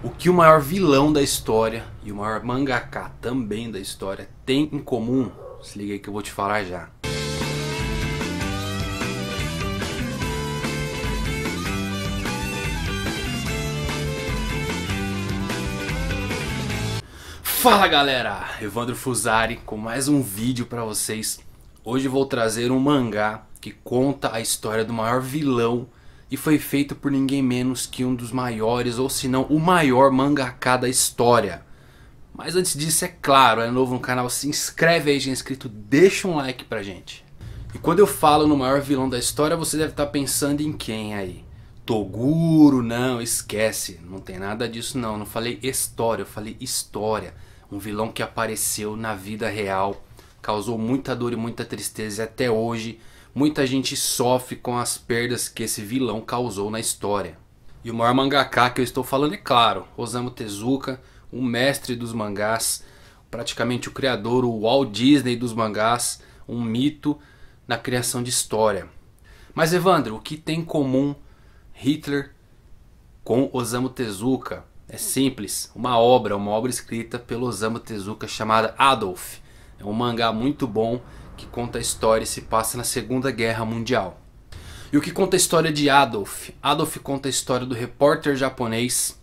O que o maior vilão da história e o maior mangaka também da história tem em comum? Se liga aí que eu vou te falar já. Fala galera, Evandro Fusari com mais um vídeo para vocês. Hoje vou trazer um mangá que conta a história do maior vilão e foi feito por ninguém menos que um dos maiores, ou se não o maior mangaká da história. Mas antes disso, é claro, é novo no canal, se inscreve aí já é inscrito, deixa um like pra gente. E quando eu falo no maior vilão da história, você deve estar tá pensando em quem aí? Toguro, não, esquece, não tem nada disso não, não falei história, eu falei história. Um vilão que apareceu na vida real, causou muita dor e muita tristeza e até hoje Muita gente sofre com as perdas que esse vilão causou na história. E o maior mangaka que eu estou falando é claro, Osamu Tezuka, o mestre dos mangás, praticamente o criador, o Walt Disney dos mangás, um mito na criação de história. Mas Evandro, o que tem em comum Hitler com Osamu Tezuka? É simples, uma obra, uma obra escrita pelo Osamu Tezuka chamada Adolf. É um mangá muito bom que conta a história e se passa na Segunda Guerra Mundial. E o que conta a história de Adolf? Adolf conta a história do repórter japonês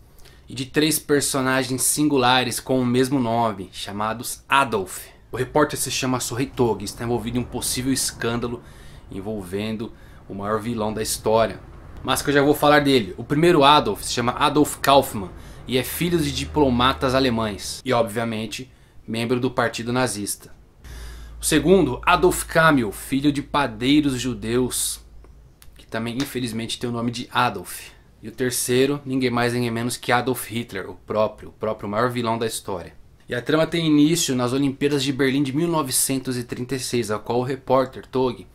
e de três personagens singulares com o mesmo nome, chamados Adolf. O repórter se chama Sorreitog e está envolvido em um possível escândalo envolvendo o maior vilão da história. Mas que eu já vou falar dele. O primeiro Adolf se chama Adolf Kaufmann e é filho de diplomatas alemães e, obviamente, membro do partido nazista. O segundo, Adolf Kamel, filho de padeiros judeus, que também infelizmente tem o nome de Adolf. E o terceiro, ninguém mais ninguém menos que Adolf Hitler, o próprio, o próprio maior vilão da história. E a trama tem início nas Olimpíadas de Berlim de 1936, a qual o repórter Tog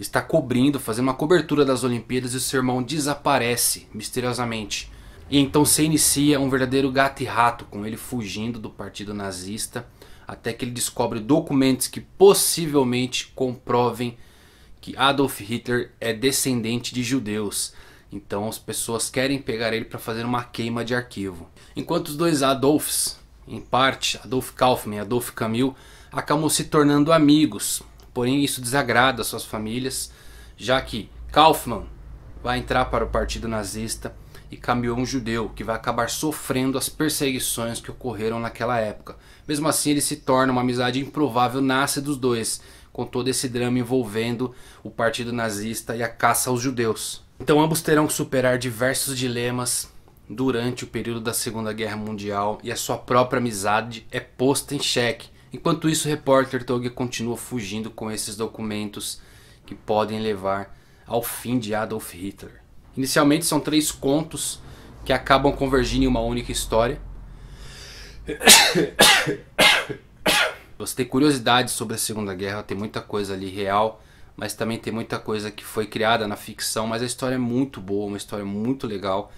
está cobrindo, fazendo uma cobertura das Olimpíadas e o seu irmão desaparece misteriosamente. E então se inicia um verdadeiro gato e rato, com ele fugindo do partido nazista até que ele descobre documentos que possivelmente comprovem que Adolf Hitler é descendente de judeus. Então as pessoas querem pegar ele para fazer uma queima de arquivo. Enquanto os dois Adolfs, em parte Adolf Kaufmann e Adolf Camil, acabam se tornando amigos. Porém isso desagrada suas famílias, já que Kaufmann vai entrar para o partido nazista e um judeu, que vai acabar sofrendo as perseguições que ocorreram naquela época. Mesmo assim, ele se torna uma amizade improvável, nasce dos dois, com todo esse drama envolvendo o partido nazista e a caça aos judeus. Então, ambos terão que superar diversos dilemas durante o período da Segunda Guerra Mundial e a sua própria amizade é posta em xeque. Enquanto isso, o repórter Tog continua fugindo com esses documentos que podem levar ao fim de Adolf Hitler. Inicialmente são três contos que acabam convergindo em uma única história. Você tem curiosidade sobre a Segunda Guerra, tem muita coisa ali real, mas também tem muita coisa que foi criada na ficção, mas a história é muito boa, uma história muito legal.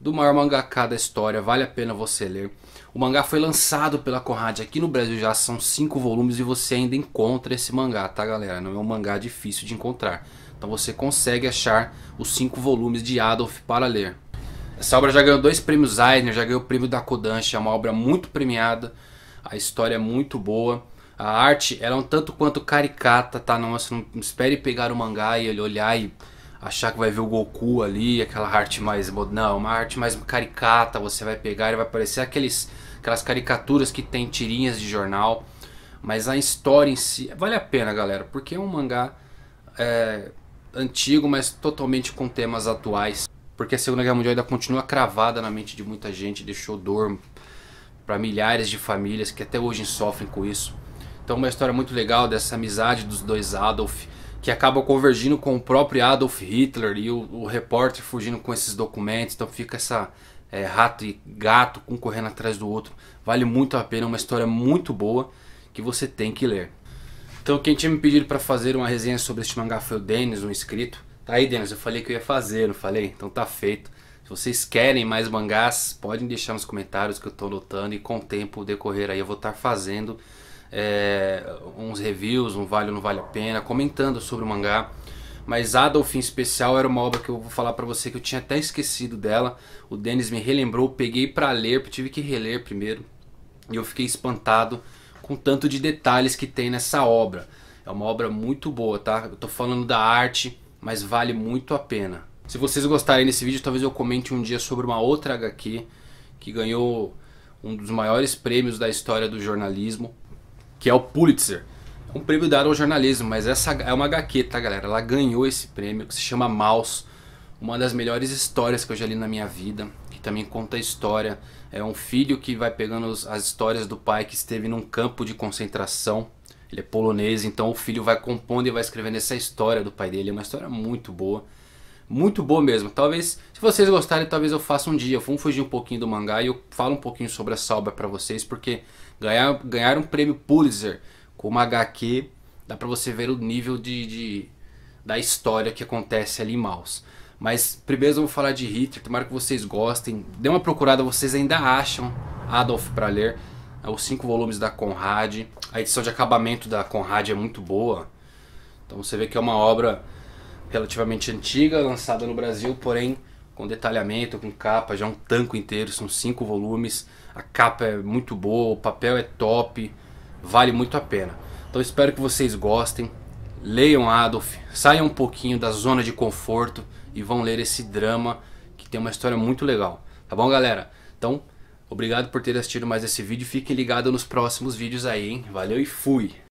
Do maior mangaká da história, vale a pena você ler. O mangá foi lançado pela Conrad aqui no Brasil já, são cinco volumes e você ainda encontra esse mangá, tá galera? Não é um mangá difícil de encontrar. Então você consegue achar os cinco volumes de Adolf para ler. Essa obra já ganhou dois prêmios Eisner, já ganhou o prêmio da Kodansha, é uma obra muito premiada, a história é muito boa. A arte ela é um tanto quanto caricata, tá? Não, você não espere pegar o mangá e olhar e achar que vai ver o Goku ali, aquela arte mais. Não, uma arte mais caricata, você vai pegar e vai aparecer aqueles, aquelas caricaturas que tem tirinhas de jornal. Mas a história em si. Vale a pena, galera, porque é um mangá. É, antigo, mas totalmente com temas atuais. Porque a Segunda Guerra Mundial ainda continua cravada na mente de muita gente, deixou dor para milhares de famílias que até hoje sofrem com isso. Então, uma história muito legal dessa amizade dos dois Adolf, que acaba convergindo com o próprio Adolf Hitler e o, o repórter fugindo com esses documentos. Então, fica essa é, rato e gato um correndo atrás do outro. Vale muito a pena, uma história muito boa que você tem que ler. Então quem tinha me pedido para fazer uma resenha sobre este mangá foi o Denis, um inscrito. Tá aí, Denis, eu falei que eu ia fazer, não falei? Então tá feito. Se vocês querem mais mangás, podem deixar nos comentários que eu estou anotando e com o tempo decorrer aí eu vou estar tá fazendo é, uns reviews, um vale ou não vale a pena, comentando sobre o mangá. Mas Adolf em especial era uma obra que eu vou falar para você que eu tinha até esquecido dela. O Denis me relembrou, peguei para ler, tive que reler primeiro e eu fiquei espantado com tanto de detalhes que tem nessa obra. É uma obra muito boa, tá? Eu tô falando da arte, mas vale muito a pena. Se vocês gostarem desse vídeo, talvez eu comente um dia sobre uma outra HQ que ganhou um dos maiores prêmios da história do jornalismo, que é o Pulitzer. É um prêmio dado ao jornalismo, mas essa é uma HQ, tá galera? Ela ganhou esse prêmio que se chama Mouse, uma das melhores histórias que eu já li na minha vida também conta a história. É um filho que vai pegando as histórias do pai que esteve num campo de concentração. Ele é polonês, então o filho vai compondo e vai escrevendo essa história do pai dele. É uma história muito boa. Muito boa mesmo. Talvez, se vocês gostarem, talvez eu faça um dia. Vamos fugir um pouquinho do mangá e eu falo um pouquinho sobre a Salba para vocês, porque ganhar, ganhar um prêmio Pulitzer com uma HQ, dá para você ver o nível de, de da história que acontece ali em Maus. Mas primeiro eu vou falar de Hitler, tomara que vocês gostem. Dê uma procurada, vocês ainda acham Adolf para ler. É, os cinco volumes da Conrad. A edição de acabamento da Conrad é muito boa. Então você vê que é uma obra relativamente antiga, lançada no Brasil, porém com detalhamento, com capa, já um tanco inteiro, são cinco volumes. A capa é muito boa, o papel é top, vale muito a pena. Então espero que vocês gostem. Leiam Adolf, saiam um pouquinho da zona de conforto e vão ler esse drama que tem uma história muito legal. Tá bom, galera? Então, obrigado por ter assistido mais esse vídeo. Fiquem ligados nos próximos vídeos aí, hein? Valeu e fui!